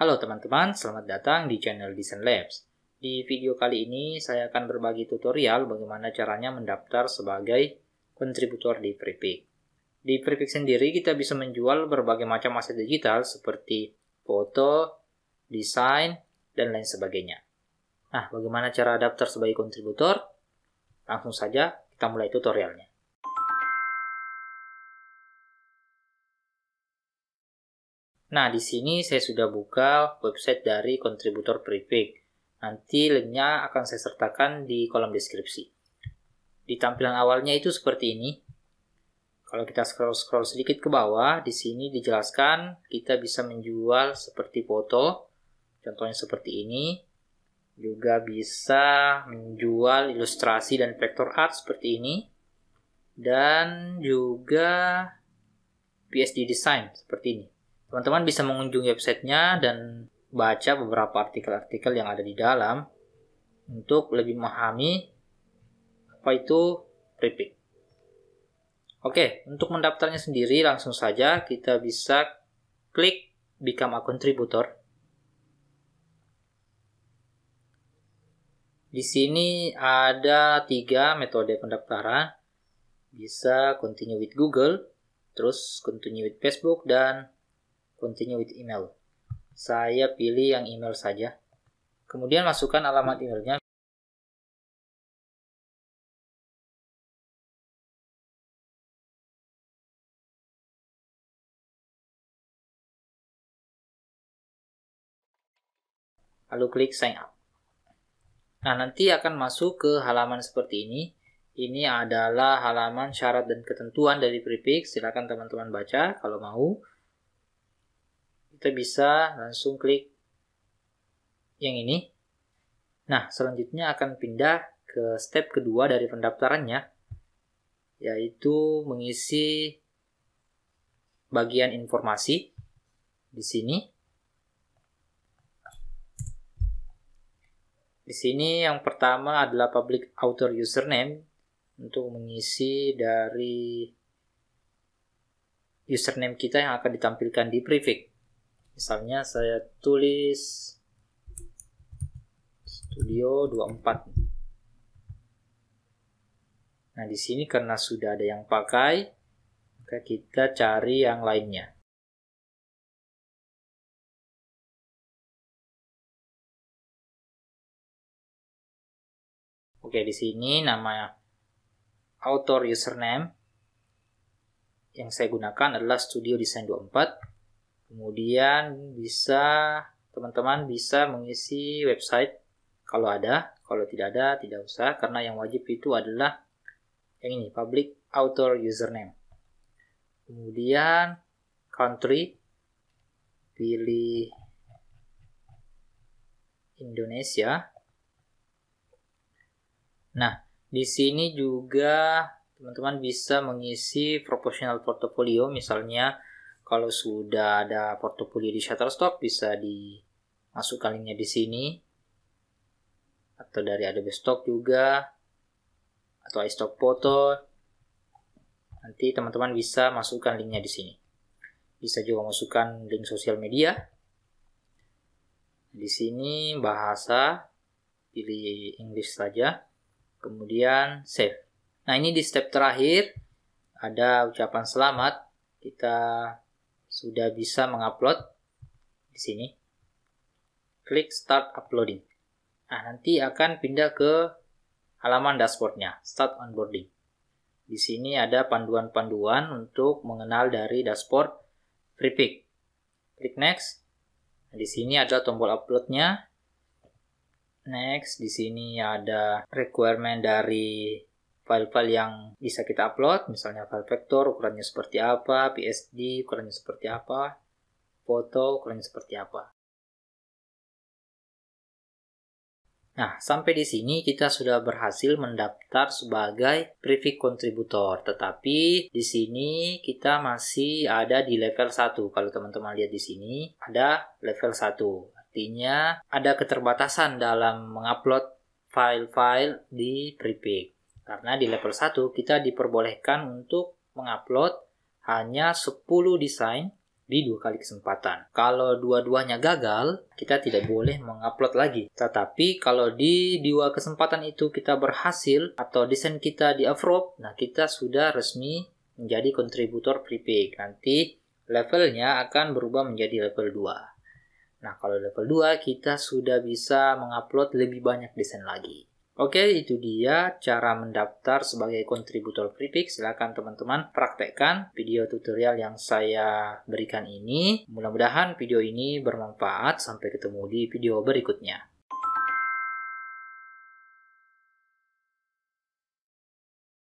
Halo teman-teman, selamat datang di channel Design Labs. Di video kali ini saya akan berbagi tutorial bagaimana caranya mendaftar sebagai kontributor di Freepik. Di Freepik sendiri kita bisa menjual berbagai macam aset digital seperti foto, desain, dan lain sebagainya. Nah, bagaimana cara daftar sebagai kontributor? Langsung saja kita mulai tutorialnya. Nah, di sini saya sudah buka website dari kontributor Prepaid. Nanti linknya akan saya sertakan di kolom deskripsi. Di tampilan awalnya itu seperti ini. Kalau kita scroll-scroll sedikit ke bawah, di sini dijelaskan kita bisa menjual seperti foto, contohnya seperti ini. Juga bisa menjual ilustrasi dan vector art seperti ini. Dan juga PSD design seperti ini. Teman-teman bisa mengunjungi websitenya dan baca beberapa artikel-artikel yang ada di dalam untuk lebih memahami apa itu prepick. Oke, untuk mendaftarnya sendiri langsung saja kita bisa klik become a contributor. Di sini ada tiga metode pendaftaran. Bisa continue with Google, terus continue with Facebook, dan Continue with email. Saya pilih yang email saja. Kemudian masukkan alamat emailnya. Lalu klik sign up. Nah, nanti akan masuk ke halaman seperti ini. Ini adalah halaman syarat dan ketentuan dari prefix. Silakan teman-teman baca kalau mau kita bisa langsung klik yang ini. Nah, selanjutnya akan pindah ke step kedua dari pendaftarannya, yaitu mengisi bagian informasi di sini. Di sini yang pertama adalah public author username untuk mengisi dari username kita yang akan ditampilkan di prefix misalnya saya tulis studio 24 nah di sini karena sudah ada yang pakai maka kita cari yang lainnya Oke, di sini nama author username yang saya gunakan adalah Studio Design 24. Kemudian bisa teman-teman bisa mengisi website kalau ada, kalau tidak ada tidak usah karena yang wajib itu adalah yang ini public author username. Kemudian country pilih Indonesia. Nah, di sini juga teman-teman bisa mengisi proportional portfolio misalnya kalau sudah ada portofolio di Shutterstock bisa dimasukkan linknya di sini atau dari Adobe Stock juga atau iStock Photo. Nanti teman-teman bisa masukkan linknya di sini. Bisa juga masukkan link sosial media. Di sini bahasa pilih English saja. Kemudian save. Nah, ini di step terakhir ada ucapan selamat. Kita sudah bisa mengupload di sini. Klik Start Uploading. Nah, nanti akan pindah ke halaman dashboardnya, Start Onboarding. Di sini ada panduan-panduan untuk mengenal dari dashboard FreePick. Klik Next. Nah, di sini ada tombol uploadnya. Next, di sini ada requirement dari file-file yang bisa kita upload, misalnya file vektor ukurannya seperti apa, PSD ukurannya seperti apa, foto ukurannya seperti apa. Nah, sampai di sini kita sudah berhasil mendaftar sebagai privy kontributor. tetapi di sini kita masih ada di level 1. Kalau teman-teman lihat di sini, ada level 1. Artinya ada keterbatasan dalam mengupload file-file di Prefix. Karena di level 1 kita diperbolehkan untuk mengupload hanya 10 desain di dua kali kesempatan. Kalau dua-duanya gagal, kita tidak boleh mengupload lagi. Tetapi kalau di dua kesempatan itu kita berhasil atau desain kita di approve, nah kita sudah resmi menjadi kontributor prepaid. Nanti levelnya akan berubah menjadi level 2. Nah, kalau level 2 kita sudah bisa mengupload lebih banyak desain lagi. Oke, itu dia cara mendaftar sebagai kontributor Freepik. Silahkan teman-teman praktekkan video tutorial yang saya berikan ini. Mudah-mudahan video ini bermanfaat. Sampai ketemu di video berikutnya.